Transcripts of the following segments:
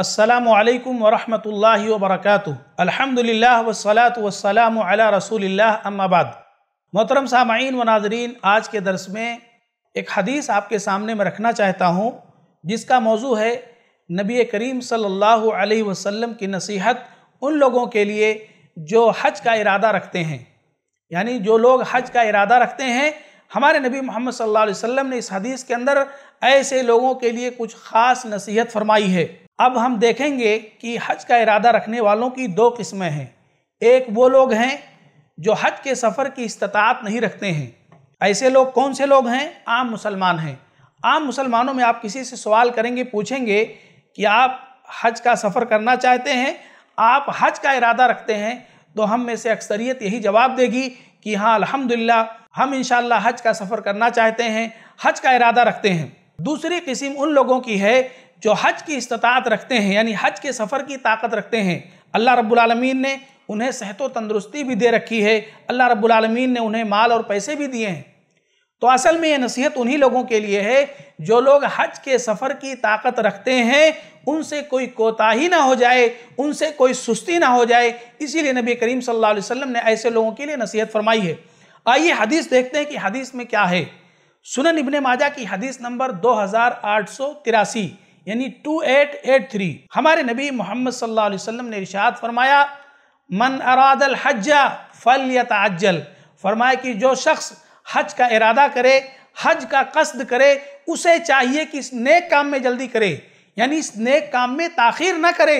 असलकम वरहमल वबरक अलहमदिल्ला वसलात वसलाम रसूल अम्माबाद मोहतरम सामीन व नाजरीन आज के दरस में एक हदीस आपके सामने मैं रखना चाहता हूँ जिसका मौजू है नबी करीम सल्लल्लाहु अलैहि वसल्लम की नसीहत उन लोगों के लिए जो हज का इरादा रखते हैं यानी जो लोग हज का इरादा रखते हैं हमारे नबी मोहम्मद सल्लल्लाहु अलैहि वसल्लम ने इस हदीस के अंदर ऐसे लोगों के लिए कुछ ख़ास नसीहत फरमाई है अब हम देखेंगे कि हज का इरादा रखने वालों की दो किस्में हैं एक वो लोग हैं जो हज के सफ़र की इस्तात नहीं रखते हैं ऐसे लोग कौन से लोग हैं आम मुसलमान हैं आम मुसलमानों में आप किसी से सवाल करेंगे पूछेंगे कि आप हज का सफ़र करना चाहते हैं आप हज का इरादा रखते हैं तो हम में से अक्सरियत यही जवाब देगी कि हाँ अल्हम्दुलिल्लाह हम इन हज का सफ़र करना चाहते हैं हज का इरादा रखते हैं दूसरी किस्म उन लोगों की है जो हज की इस्तात रखते हैं यानी हज के सफ़र की ताकत रखते हैं अल्लाह रब्बुल ने उन्हें सेहत व तंदरुस्ती भी दे रखी है अल्लाह रब्बुल ने उन्हें माल और पैसे भी दिए हैं तो असल में ये नसीहत उन्हीं लोगों के लिए है जो लोग हज के सफ़र की ताकत रखते हैं उनसे कोई कोताही ना हो जाए उनसे कोई सुस्ती ना हो जाए इसीलिए नबी करीम सल्लल्लाहु अलैहि वसल्लम ने ऐसे लोगों के लिए नसीहत फरमाई है आइए हदीस देखते हैं कि हदीस में क्या है सुनन इब्ने माजा की हदीस नंबर दो हज़ार आठ सौ तिरासी यानी 2883 हमारे नबी मोहम्मद सल्लल्लाहु अलैहि वसल्लम ने इरशाद फरमाया मन अरादल हज्जा फल यताजल फरमाया कि जो शख्स हज का इरादा करे हज का कस्द करे उसे चाहिए कि इस नेक काम में जल्दी करे यानी इस नेक काम में ताखिर ना करे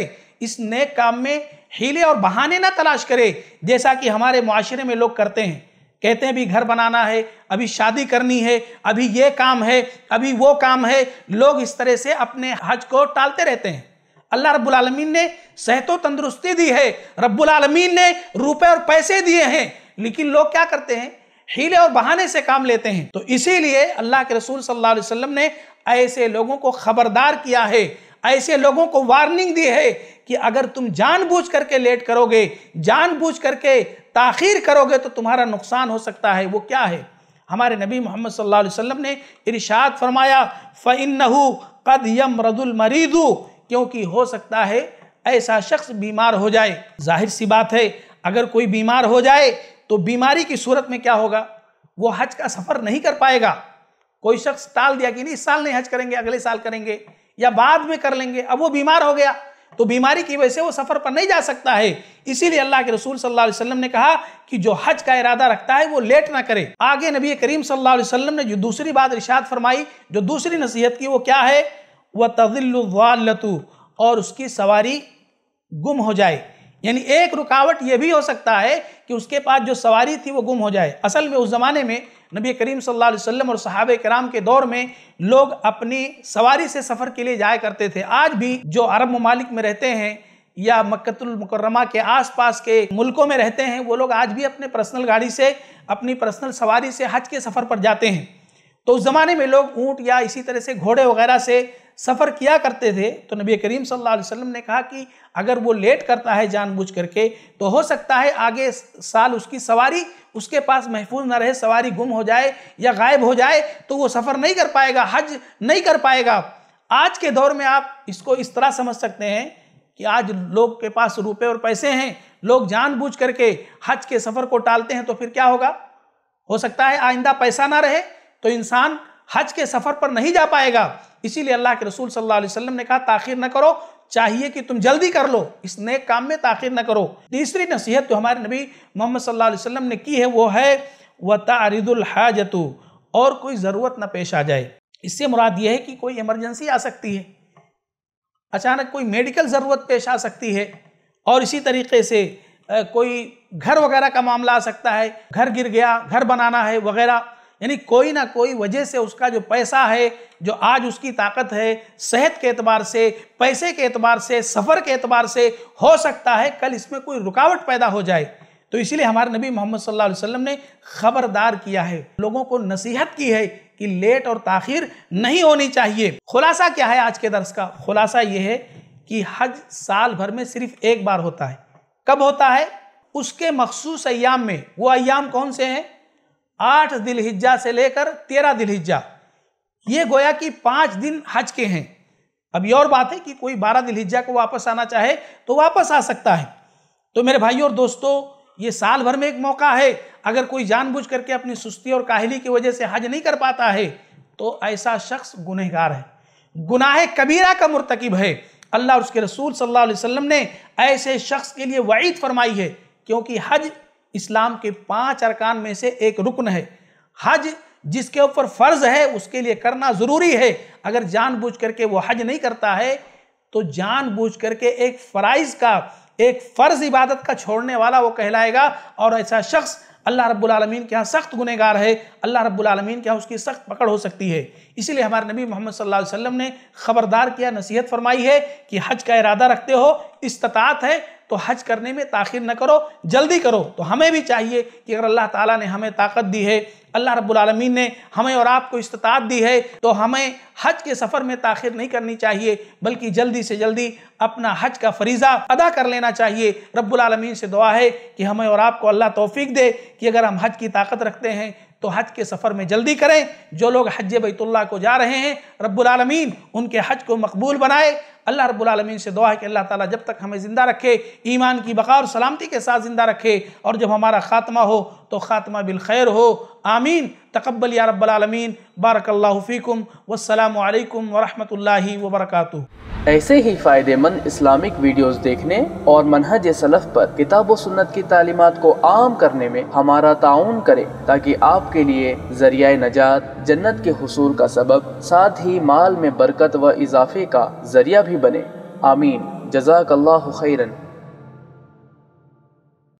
इस नेक काम में हीले और बहाने ना तलाश करे जैसा कि हमारे माशरे में लोग करते हैं कहते हैं अभी घर बनाना है अभी शादी करनी है अभी ये काम है अभी वो काम है लोग इस तरह से अपने हज को टालते रहते हैं अल्लाह रब्बुल आलमीन ने सेहत तंदुरुस्ती दी है रब्बुल आलमीन ने रुपए और पैसे दिए हैं लेकिन लोग क्या करते हैं हीले और बहाने से काम लेते हैं तो इसीलिए अल्लाह के रसूल सल्लल्लाहु अलैहि वसल्लम ने ऐसे लोगों को खबरदार किया है ऐसे लोगों को वार्निंग दी है कि अगर तुम जानबूझ करके लेट करोगे जानबूझ करके ताखीर करोगे तो तुम्हारा नुकसान हो सकता है वो क्या है हमारे नबी मोहम्मद सल्लल्लाहु अलैहि वसल्लम ने इरशाद फरमाया फ़िन कद यम रदुल क्योंकि हो सकता है ऐसा शख्स बीमार हो जाए जाहिर सी बात है अगर कोई बीमार हो जाए तो बीमारी की सूरत में क्या होगा वो हज का सफ़र नहीं कर पाएगा कोई शख्स टाल दिया कि नहीं इस साल नहीं हज करेंगे अगले साल करेंगे या बाद में कर लेंगे अब वो बीमार हो गया तो बीमारी की वजह से वो सफ़र पर नहीं जा सकता है इसीलिए अल्लाह के रसूल सल्लल्लाहु अलैहि वसल्लम ने कहा कि जो हज का इरादा रखता है वो लेट ना करे आगे नबी करीम सल्लल्लाहु अलैहि वसल्लम ने जो दूसरी बात इर्शाद फरमाई जो दूसरी नसीहत की वो क्या है वह तजिल्लतु और उसकी सवारी गुम हो जाए यानी एक रुकावट यह भी हो सकता है कि उसके पास जो सवारी थी वो गुम हो जाए असल में उस ज़माने में नबी करीम सल्लल्लाहु अलैहि वसल्लम और सहाब कराम के दौर में लोग अपनी सवारी से सफ़र के लिए जाया करते थे आज भी जो अरब ममालिक में रहते हैं या मक्तुलमकरमा के आसपास के मुल्कों में रहते हैं वो लोग आज भी अपने पर्सनल गाड़ी से अपनी पर्सनल सवारी से हज के सफ़र पर जाते हैं तो उस ज़माने में लोग ऊँट या इसी तरह से घोड़े वगैरह से सफ़र किया करते थे तो नबी करीम सल्लल्लाहु अलैहि वसल्लम ने कहा कि अगर वो लेट करता है जानबूझ करके तो हो सकता है आगे साल उसकी सवारी उसके पास महफूज ना रहे सवारी गुम हो जाए या गायब हो जाए तो वो सफ़र नहीं कर पाएगा हज नहीं कर पाएगा आज के दौर में आप इसको इस तरह समझ सकते हैं कि आज लोग के पास रुपए और पैसे हैं लोग जानबूझ करके हज के सफ़र को टालते हैं तो फिर क्या होगा हो सकता है आइंदा पैसा ना रहे तो इंसान हज के सफ़र पर नहीं जा पाएगा इसीलिए अल्लाह के रसूल सल्लल्लाहु अलैहि वसल्लम ने कहा ताखिर ना करो चाहिए कि तुम जल्दी कर लो इस नए काम में ताखिर न करो तीसरी नसीहत जो तो हमारे नबी मोहम्मद सल्लल्लाहु अलैहि वसल्लम ने की है वो है व तारिदुल हाजतु और कोई ज़रूरत ना पेश आ जाए इससे मुराद यह है कि कोई इमरजेंसी आ सकती है अचानक कोई मेडिकल ज़रूरत पेश आ सकती है और इसी तरीके से कोई घर वगैरह का मामला आ सकता है घर गिर गया घर बनाना है वगैरह यानी कोई ना कोई वजह से उसका जो पैसा है जो आज उसकी ताकत है सेहत के एतबार से पैसे के एतबार से सफ़र के एतबार से हो सकता है कल इसमें कोई रुकावट पैदा हो जाए तो इसलिए हमारे नबी मोहम्मद सल्लल्लाहु अलैहि वसल्लम ने खबरदार किया है लोगों को नसीहत की है कि लेट और ताखिर नहीं होनी चाहिए खुलासा क्या है आज के दर्स का खुलासा ये है कि हज साल भर में सिर्फ एक बार होता है कब होता है उसके मखसूस अयाम में वो अयाम कौन से हैं आठ दिलहिज्जा से लेकर तेरह दिलहिज्जा ये गोया कि पांच दिन हज के हैं अब ये और बात है कि कोई बारह दिलहिज्जा को वापस आना चाहे तो वापस आ सकता है तो मेरे भाई और दोस्तों ये साल भर में एक मौका है अगर कोई जानबूझ करके अपनी सुस्ती और काहली की वजह से हज नहीं कर पाता है तो ऐसा शख्स गुनहगार है गुनाह कबीरा का मुरतकब है अल्लाह और उसके रसूल सल्लल्लाहु अलैहि वसल्लम ने ऐसे शख्स के लिए वईद फरमाई है क्योंकि हज इस्लाम के पांच अरकान में से एक रुकन है हज जिसके ऊपर फर्ज है उसके लिए करना ज़रूरी है अगर जानबूझ करके वो हज नहीं करता है तो जानबूझ करके एक फ़राइज़ का एक फ़र्ज़ इबादत का छोड़ने वाला वो कहलाएगा और ऐसा शख्स अल्लाह रब्बुल रबालमीन के यहाँ सख्त गुनहगार है अल्लाह रब्बुल रबालमीन के यहाँ उसकी सख्त पकड़ हो सकती है इसीलिए हमारे नबी मोहम्मद सल्लल्लाहु अलैहि वसल्लम ने खबरदार किया नसीहत फरमाई है कि हज का इरादा रखते हो इस्तात है तो हज करने में ताखिर न करो जल्दी करो तो हमें भी चाहिए कि अगर अल्लाह ताला ने हमें ताकत दी है अल्लाह रब्बुल ने हमें और आपको इस्तात दी है तो हमें हज के सफ़र में ताखिर नहीं करनी चाहिए बल्कि जल्दी से जल्दी अपना हज का फरीज़ा अदा कर लेना चाहिए रब्बुल रबालमीन से दुआ है कि हमें और आपको अल्लाह तोफ़ी दे कि अगर हम हज की ताकत रखते हैं तो हज के सफ़र में जल्दी करें जो लोग हज बैतुल्ला को जा रहे हैं रब्बुलमीन उनके हज को मकबूल बनाए अल्लाह रब्बुलमीन से दुआ है कि अल्लाह ताला जब तक हमें ज़िंदा रखे ईमान की बका और सलामती के साथ ज़िंदा रखे और जब हमारा ख़ात्मा हो तो ख़ात्मा बिलखैर हो आमीन तकबल या रबालमीन बारकल्लाफ़ीकम वसलम वरहमल वबरक ऐसे ही फ़ायदेमंद इस्लामिक वीडियोस देखने और मनहज सलफ़ पर किताब व सुन्नत की तालीमत को आम करने में हमारा ताउन करें ताकि आपके लिए जरिया नजात जन्नत के हसूल का सबब साथ ही माल में बरकत व इजाफे का जरिया भी बने आमीन जजाक खैरन